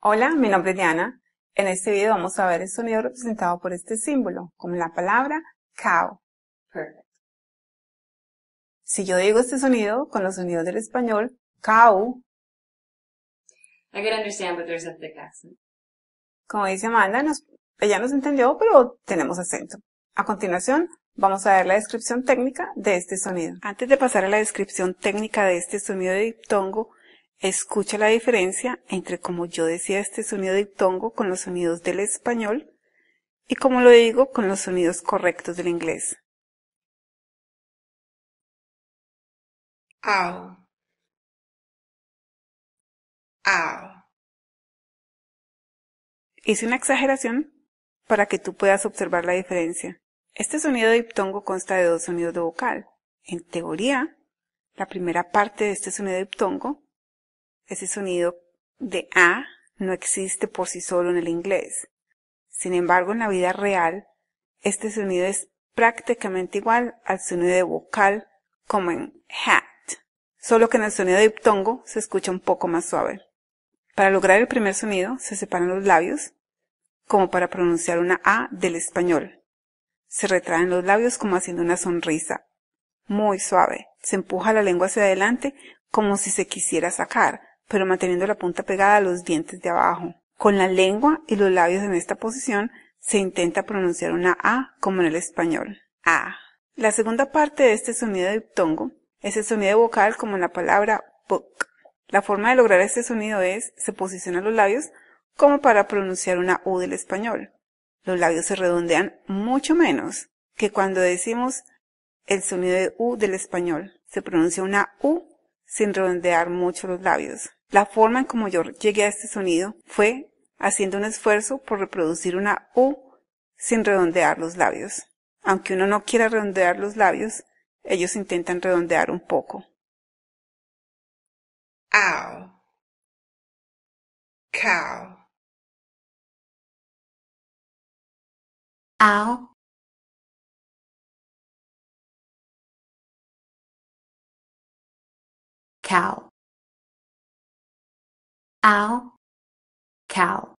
Hola, mi nombre es Diana. En este video vamos a ver el sonido representado por este símbolo, como la palabra cow. Perfect. Si yo digo este sonido con los sonidos del español, cow. I accent. Como dice Amanda, ella nos entendió, pero tenemos acento. A continuación, vamos a ver la descripción técnica de este sonido. Antes de pasar a la descripción técnica de este sonido de diptongo, Escucha la diferencia entre como yo decía este sonido de diptongo con los sonidos del español y como lo digo con los sonidos correctos del inglés. Hice una exageración para que tú puedas observar la diferencia. Este sonido de diptongo consta de dos sonidos de vocal. En teoría, la primera parte de este sonido de diptongo ese sonido de A no existe por sí solo en el inglés. Sin embargo, en la vida real, este sonido es prácticamente igual al sonido de vocal como en hat, solo que en el sonido de diptongo se escucha un poco más suave. Para lograr el primer sonido se separan los labios, como para pronunciar una A del español. Se retraen los labios como haciendo una sonrisa, muy suave. Se empuja la lengua hacia adelante como si se quisiera sacar, pero manteniendo la punta pegada a los dientes de abajo. Con la lengua y los labios en esta posición se intenta pronunciar una A como en el español. A. La segunda parte de este sonido diptongo es el sonido vocal como en la palabra book. La forma de lograr este sonido es, se posicionan los labios como para pronunciar una U del español. Los labios se redondean mucho menos que cuando decimos el sonido de U del español. Se pronuncia una U sin redondear mucho los labios. La forma en como yo llegué a este sonido fue haciendo un esfuerzo por reproducir una U sin redondear los labios. Aunque uno no quiera redondear los labios, ellos intentan redondear un poco. Cow. cow ow cow